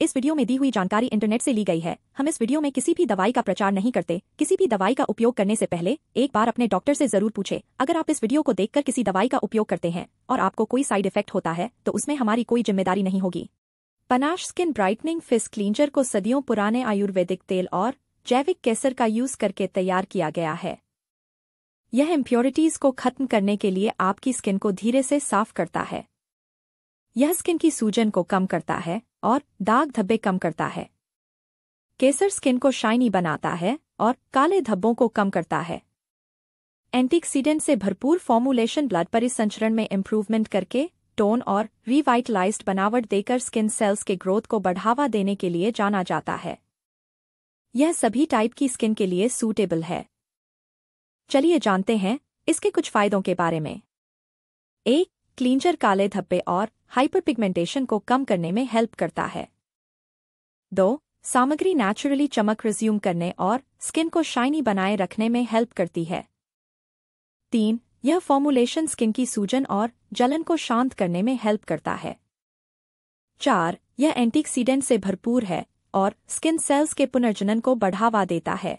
इस वीडियो में दी हुई जानकारी इंटरनेट से ली गई है हम इस वीडियो में किसी भी दवाई का प्रचार नहीं करते किसी भी दवाई का उपयोग करने से पहले एक बार अपने डॉक्टर से जरूर पूछे अगर आप इस वीडियो को देखकर किसी दवाई का उपयोग करते हैं और आपको कोई साइड इफेक्ट होता है तो उसमें हमारी कोई जिम्मेदारी नहीं होगी Panache skin brightening face cleanser को सदियों पुराने आयुर्वेदिक तेल और जैविक केसर का यूज करके तैयार किया गया है यह इम्प्योरिटीज को खत्म करने के लिए आपकी स्किन को धीरे से साफ करता है यह स्किन की सूजन को कम करता है और दाग धब्बे कम करता है केसर स्किन को शाइनी बनाता है और काले धब्बों को कम करता है एंटीक्सीडेंट से भरपूर फॉर्मुलेशन ब्लड परिसंचरण में इम्प्रूवमेंट करके टोन और रिवाइटलाइज्ड बनावट देकर स्किन सेल्स के ग्रोथ को बढ़ावा देने के लिए जाना जाता है यह सभी टाइप की स्किन के लिए सूटेबल है चलिए जानते हैं इसके कुछ फायदों के बारे में एक क्लींजर काले धब्बे और हाइपरपिगमेंटेशन को कम करने में हेल्प करता है दो सामग्री नेचुरली चमक रिज्यूम करने और स्किन को शाइनी बनाए रखने में हेल्प करती है तीन यह फॉर्मुलेशन स्किन की सूजन और जलन को शांत करने में हेल्प करता है चार यह एंटीक्सीडेंट से भरपूर है और स्किन सेल्स के पुनर्जनन को बढ़ावा देता है